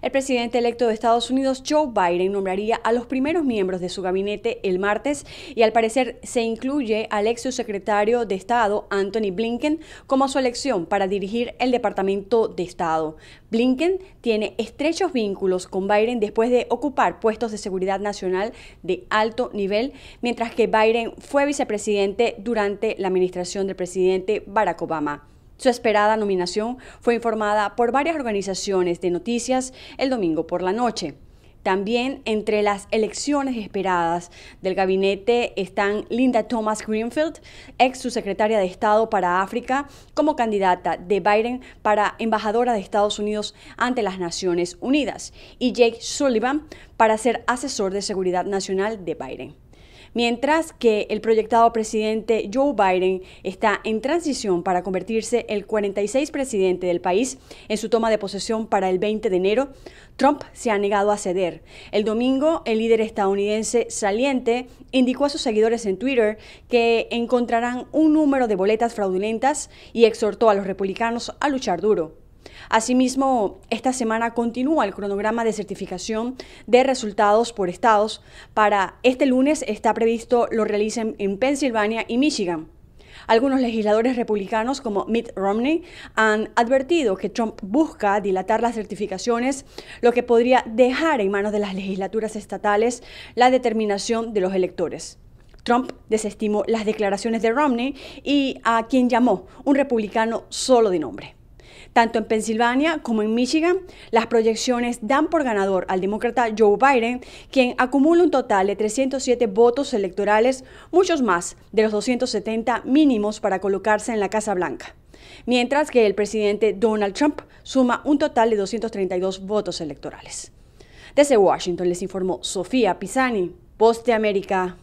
El presidente electo de Estados Unidos, Joe Biden, nombraría a los primeros miembros de su gabinete el martes y al parecer se incluye al ex secretario de Estado, Anthony Blinken, como su elección para dirigir el Departamento de Estado. Blinken tiene estrechos vínculos con Biden después de ocupar puestos de seguridad nacional de alto nivel, mientras que Biden fue vicepresidente durante la administración del presidente Barack Obama. Su esperada nominación fue informada por varias organizaciones de noticias el domingo por la noche. También entre las elecciones esperadas del gabinete están Linda Thomas Greenfield, ex subsecretaria de Estado para África, como candidata de Biden para embajadora de Estados Unidos ante las Naciones Unidas, y Jake Sullivan para ser asesor de seguridad nacional de Biden mientras que el proyectado presidente Joe Biden está en transición para convertirse el 46 presidente del país en su toma de posesión para el 20 de enero, Trump se ha negado a ceder. El domingo, el líder estadounidense saliente indicó a sus seguidores en Twitter que encontrarán un número de boletas fraudulentas y exhortó a los republicanos a luchar duro. Asimismo, esta semana continúa el cronograma de certificación de resultados por estados. Para este lunes está previsto lo realicen en Pensilvania y Michigan. Algunos legisladores republicanos como Mitt Romney han advertido que Trump busca dilatar las certificaciones, lo que podría dejar en manos de las legislaturas estatales la determinación de los electores. Trump desestimó las declaraciones de Romney y a quien llamó un republicano solo de nombre. Tanto en Pensilvania como en Michigan, las proyecciones dan por ganador al demócrata Joe Biden, quien acumula un total de 307 votos electorales, muchos más de los 270 mínimos para colocarse en la Casa Blanca, mientras que el presidente Donald Trump suma un total de 232 votos electorales. Desde Washington les informó Sofía Pisani, Voz de América.